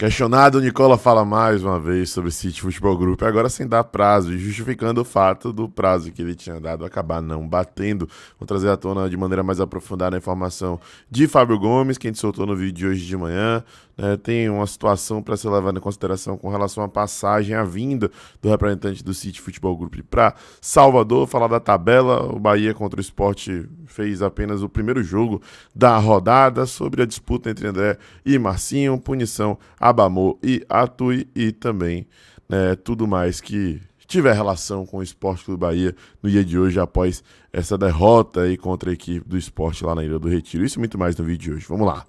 Questionado, Nicola fala mais uma vez sobre o City Futebol Group, agora sem dar prazo, e justificando o fato do prazo que ele tinha dado acabar não batendo. Vou trazer à tona de maneira mais aprofundada a informação de Fábio Gomes, que a gente soltou no vídeo de hoje de manhã. É, tem uma situação para ser levada em consideração com relação à passagem, à vinda do representante do City Futebol Group para Salvador. Falar da tabela, o Bahia contra o Esporte fez apenas o primeiro jogo da rodada sobre a disputa entre André e Marcinho, punição a Abamor e Atui e também né, tudo mais que tiver relação com o Esporte Clube Bahia no dia de hoje, após essa derrota aí contra a equipe do esporte lá na Ilha do Retiro. Isso e muito mais no vídeo de hoje. Vamos lá!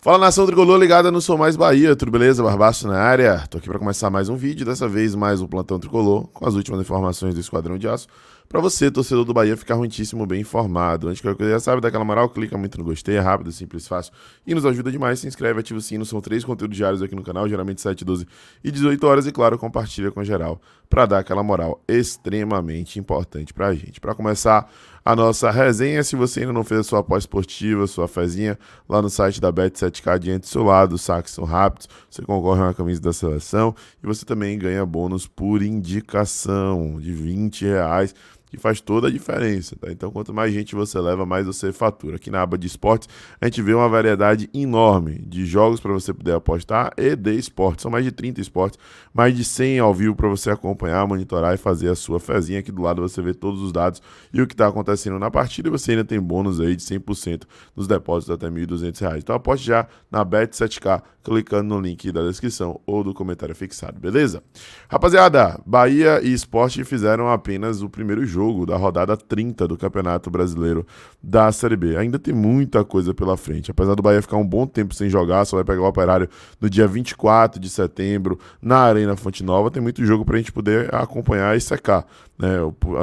Fala nação tricolor ligada no Sou Mais Bahia, tudo beleza? Barbaço na área. Tô aqui para começar mais um vídeo, dessa vez mais um plantão tricolor com as últimas informações do Esquadrão de Aço para você, torcedor do Bahia, ficar muitíssimo bem informado. Antes que qualquer coisa, já sabe, dá aquela moral, clica muito no gostei, é rápido, simples, fácil e nos ajuda demais. Se inscreve, ativa o sino, são três conteúdos diários aqui no canal, geralmente 7, 12 e 18 horas. E claro, compartilha com geral para dar aquela moral extremamente importante para a gente. Para começar a nossa resenha, se você ainda não fez a sua pós-esportiva, sua fezinha, lá no site da Bet7k, diante do seu lado, os saques são rápidos, você concorre a uma camisa da seleção e você também ganha bônus por indicação de 20 reais que faz toda a diferença. Tá? Então, quanto mais gente você leva, mais você fatura. Aqui na aba de esportes, a gente vê uma variedade enorme de jogos para você poder apostar e de esportes. São mais de 30 esportes, mais de 100 ao vivo para você acompanhar, monitorar e fazer a sua fezinha. Aqui do lado você vê todos os dados e o que está acontecendo na partida. E Você ainda tem bônus aí de 100% nos depósitos até R$ 1.200. Então, aposte já na Bet7k clicando no link da descrição ou do comentário fixado, beleza? Rapaziada, Bahia e Esporte fizeram apenas o primeiro jogo da rodada 30 do Campeonato Brasileiro da Série B. Ainda tem muita coisa pela frente. Apesar do Bahia ficar um bom tempo sem jogar, só vai pegar o Operário no dia 24 de setembro na Arena Fonte Nova, tem muito jogo pra gente poder acompanhar e secar. Né?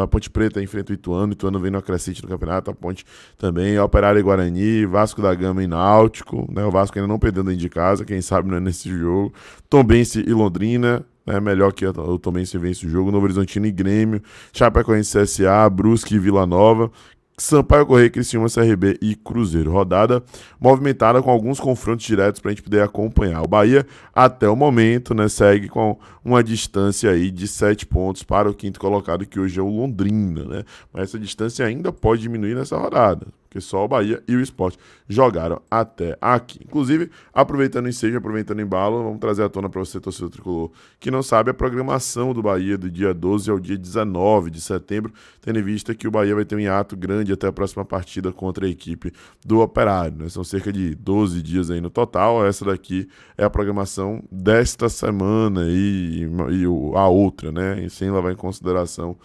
A Ponte Preta enfrenta o Ituano, o Ituano vem no acrescente do campeonato, a Ponte também, Operário e Guarani, Vasco da Gama e Náutico, né? O Vasco ainda não perdendo dentro de casa, quem quem sabe não é nesse jogo. Tombense e Londrina, né? Melhor que o Tombense vence o jogo. Novo Horizontino e Grêmio, Chapecoense CSA, Brusque e Vila Nova. Sampaio Correia, Criciúma, CRB e Cruzeiro. Rodada movimentada com alguns confrontos diretos para a gente poder acompanhar. O Bahia, até o momento, né, segue com uma distância aí de 7 pontos para o quinto colocado, que hoje é o Londrina. Né? Mas essa distância ainda pode diminuir nessa rodada porque só o Bahia e o esporte jogaram até aqui. Inclusive, aproveitando o ensejo, aproveitando o embalo, vamos trazer à tona para você, torcedor tricolor, que não sabe a programação do Bahia do dia 12 ao dia 19 de setembro, tendo em vista que o Bahia vai ter um hiato grande até a próxima partida contra a equipe do Operário. Né? São cerca de 12 dias aí no total. Essa daqui é a programação desta semana e, e a outra, né? E sem levar em consideração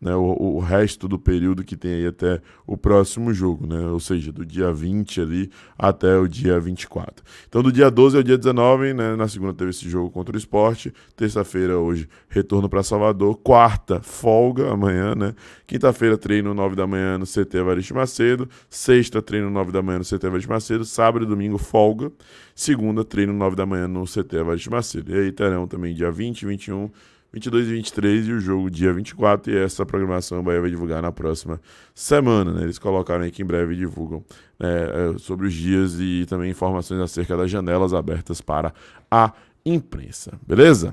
né, o, o, resto do período que tem aí até o próximo jogo, né? Ou seja, do dia 20 ali até o dia 24. Então, do dia 12 ao dia 19, né? Na segunda teve esse jogo contra o esporte. Terça-feira, hoje, retorno para Salvador. Quarta, folga amanhã, né? Quinta-feira, treino 9 da manhã no CT Evaristo Macedo. Sexta, treino 9 da manhã no CT Evaristo Macedo. Sábado e domingo, folga. Segunda, treino 9 da manhã no CT Evaristo Macedo. E aí terão também dia 20, e 21 22 e 23 e o jogo dia 24. E essa programação o Bahia vai divulgar na próxima semana. Né? Eles colocaram aí que em breve divulgam né, é, sobre os dias e também informações acerca das janelas abertas para a imprensa. Beleza?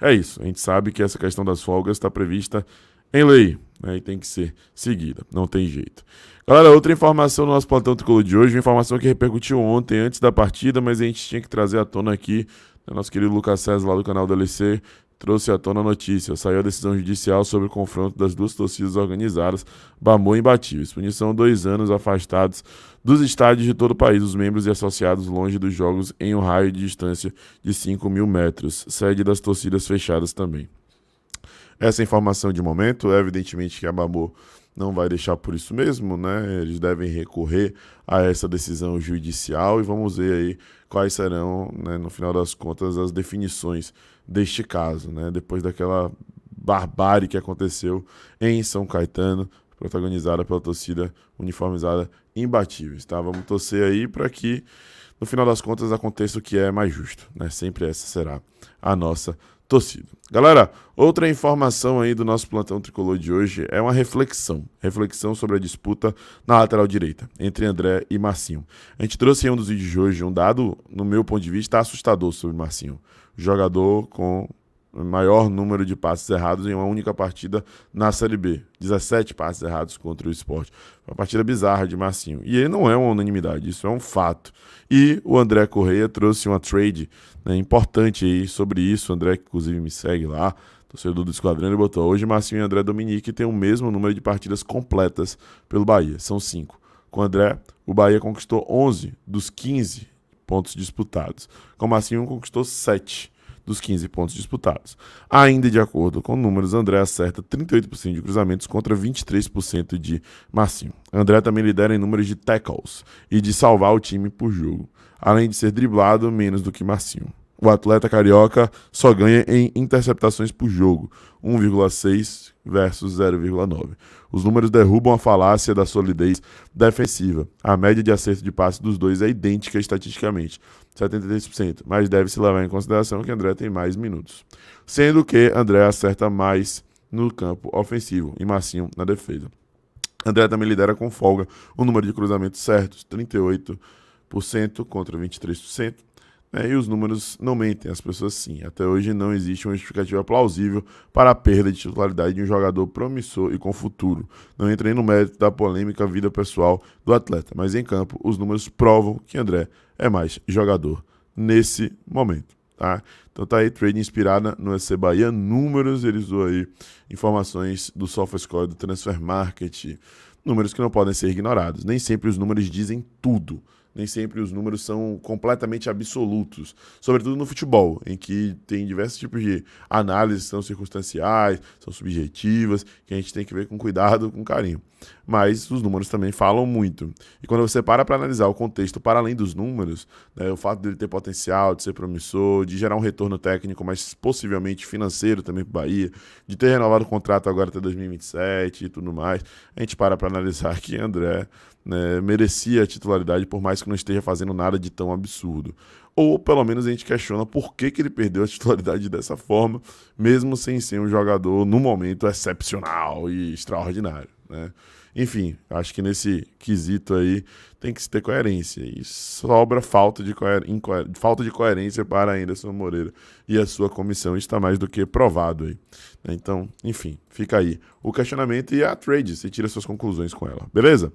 É isso. A gente sabe que essa questão das folgas está prevista em lei né, e tem que ser seguida. Não tem jeito. Galera, outra informação no nosso plantão tricolor de hoje, uma informação que repercutiu ontem antes da partida, mas a gente tinha que trazer à tona aqui. Né, nosso querido Lucas César lá do canal do LC trouxe à tona a notícia. Saiu a decisão judicial sobre o confronto das duas torcidas organizadas, Bamu e Imbatíveis. Punição dois anos afastados dos estádios de todo o país, os membros e associados longe dos jogos em um raio de distância de 5 mil metros. Sede das torcidas fechadas também. Essa informação de momento, é evidentemente que a Bamu não vai deixar por isso mesmo, né? Eles devem recorrer a essa decisão judicial e vamos ver aí quais serão, né, no final das contas, as definições deste caso, né? Depois daquela barbárie que aconteceu em São Caetano, protagonizada pela torcida uniformizada imbatíveis, tá? Vamos torcer aí para que no final das contas aconteça o que é mais justo, né? Sempre essa será a nossa torcida. Galera, outra informação aí do nosso plantão tricolor de hoje é uma reflexão. Reflexão sobre a disputa na lateral direita, entre André e Marcinho. A gente trouxe em um dos vídeos de hoje um dado, no meu ponto de vista, assustador sobre Marcinho. Jogador com maior número de passes errados em uma única partida na Série B. 17 passes errados contra o esporte. Uma partida bizarra de Marcinho. E ele não é uma unanimidade, isso é um fato. E o André Correia trouxe uma trade né, importante aí sobre isso. O André, que inclusive me segue lá, torcedor do Esquadrão, ele botou hoje Marcinho e André Dominique têm o mesmo número de partidas completas pelo Bahia. São 5. Com o André, o Bahia conquistou 11 dos 15 pontos disputados. Com o Marcinho conquistou 7 dos 15 pontos disputados. Ainda de acordo com números, André acerta 38% de cruzamentos contra 23% de Marcinho. André também lidera em números de tackles e de salvar o time por jogo, além de ser driblado menos do que Marcinho. O atleta carioca só ganha em interceptações por jogo, 1,6 versus 0,9. Os números derrubam a falácia da solidez defensiva. A média de acerto de passe dos dois é idêntica estatisticamente, 73%, mas deve-se levar em consideração que André tem mais minutos. Sendo que André acerta mais no campo ofensivo e Marcinho na defesa. André também lidera com folga o número de cruzamentos certos, 38% contra 23%. Né? E os números não mentem, as pessoas sim. Até hoje não existe uma justificativa plausível para a perda de titularidade de um jogador promissor e com futuro. Não entrei no mérito da polêmica vida pessoal do atleta, mas em campo os números provam que André é mais jogador nesse momento. Tá? Então tá aí, trade inspirada no EC Bahia, números, eles usou aí informações do SofaScore, do Transfer Market, números que não podem ser ignorados. Nem sempre os números dizem tudo, nem sempre os números são completamente absolutos, sobretudo no futebol, em que tem diversos tipos de análises são circunstanciais, são subjetivas, que a gente tem que ver com cuidado, com carinho. Mas os números também falam muito. E quando você para para analisar o contexto para além dos números, né, o fato dele ter potencial, de ser promissor, de gerar um retorno técnico, mas possivelmente financeiro também para o Bahia, de ter renovado o contrato agora até 2027 e tudo mais, a gente para para analisar que André né, merecia a titularidade, por mais que não esteja fazendo nada de tão absurdo. Ou pelo menos a gente questiona por que, que ele perdeu a titularidade dessa forma, mesmo sem ser um jogador, no momento, excepcional e extraordinário. Né? Enfim, acho que nesse quesito aí tem que se ter coerência. E sobra falta de, falta de coerência para ainda Anderson Moreira e a sua comissão. Está mais do que provado aí. Né? Então, enfim, fica aí o questionamento e a trade. Você tira suas conclusões com ela, beleza?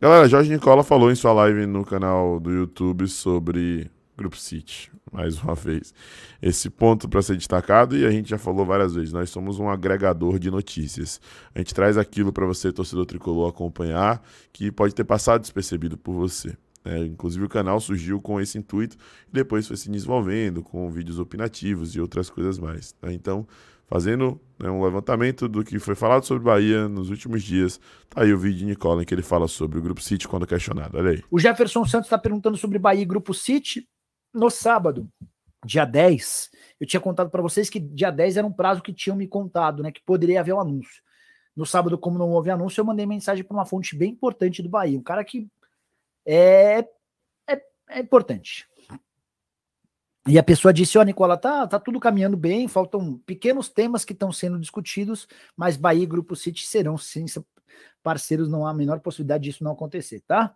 Galera, Jorge Nicola falou em sua live no canal do YouTube sobre Grupo City, mais uma vez. Esse ponto para ser destacado, e a gente já falou várias vezes, nós somos um agregador de notícias. A gente traz aquilo para você, torcedor tricolor, acompanhar, que pode ter passado despercebido por você. É, inclusive o canal surgiu com esse intuito e depois foi se desenvolvendo com vídeos opinativos e outras coisas mais. Né? Então, fazendo né, um levantamento do que foi falado sobre Bahia nos últimos dias. Tá aí o vídeo de Nicola em que ele fala sobre o Grupo City quando questionado. Olha aí. O Jefferson Santos está perguntando sobre Bahia e Grupo City. No sábado, dia 10, eu tinha contado para vocês que dia 10 era um prazo que tinham me contado, né? Que poderia haver um anúncio. No sábado, como não houve anúncio, eu mandei mensagem para uma fonte bem importante do Bahia, um cara que é, é, é importante. E a pessoa disse: Ó, oh, Nicola, tá, tá tudo caminhando bem, faltam pequenos temas que estão sendo discutidos, mas Bahia e Grupo City serão sim parceiros, não há a menor possibilidade disso não acontecer, tá?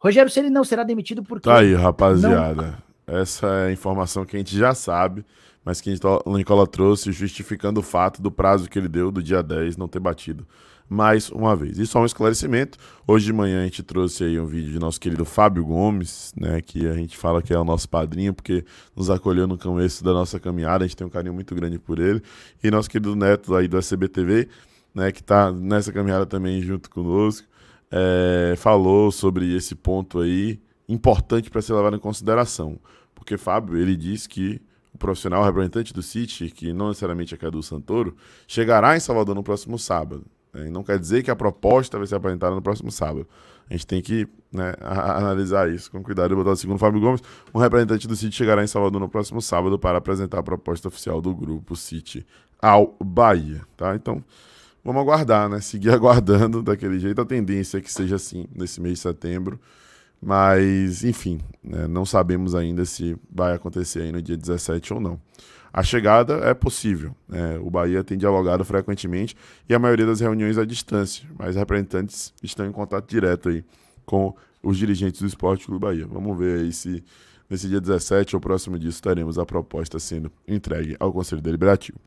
Rogério se ele não será demitido porque. Tá aí, rapaziada. Não... Essa é a informação que a gente já sabe, mas que o Nicola trouxe, justificando o fato do prazo que ele deu do dia 10 não ter batido mais uma vez. E só um esclarecimento: hoje de manhã a gente trouxe aí um vídeo de nosso querido Fábio Gomes, né? Que a gente fala que é o nosso padrinho, porque nos acolheu no começo da nossa caminhada, a gente tem um carinho muito grande por ele. E nosso querido Neto aí do SBTV, né? Que tá nessa caminhada também junto conosco, é, falou sobre esse ponto aí importante para ser levado em consideração. Porque Fábio, ele diz que o profissional representante do City, que não necessariamente é Cadu Santoro, chegará em Salvador no próximo sábado. Né? não quer dizer que a proposta vai ser apresentada no próximo sábado. A gente tem que né, analisar isso com cuidado e botar o segundo Fábio Gomes. Um representante do City chegará em Salvador no próximo sábado para apresentar a proposta oficial do grupo City ao Bahia. Tá? Então, vamos aguardar, né? Seguir aguardando daquele jeito. A tendência é que seja assim nesse mês de setembro. Mas, enfim, né, não sabemos ainda se vai acontecer aí no dia 17 ou não. A chegada é possível. Né? O Bahia tem dialogado frequentemente e a maioria das reuniões à distância, mas representantes estão em contato direto aí com os dirigentes do Esporte Clube Bahia. Vamos ver aí se nesse dia 17 ou próximo disso teremos a proposta sendo entregue ao Conselho Deliberativo.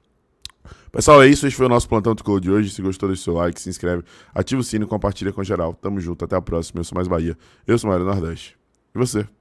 Pessoal, é isso. Esse foi o nosso Plantão Tricolor de hoje. Se gostou, deixa o seu like, se inscreve, ativa o sino, compartilha com geral. Tamo junto, até a próxima. Eu sou Mais Bahia, eu sou Mário Nordeste. E você?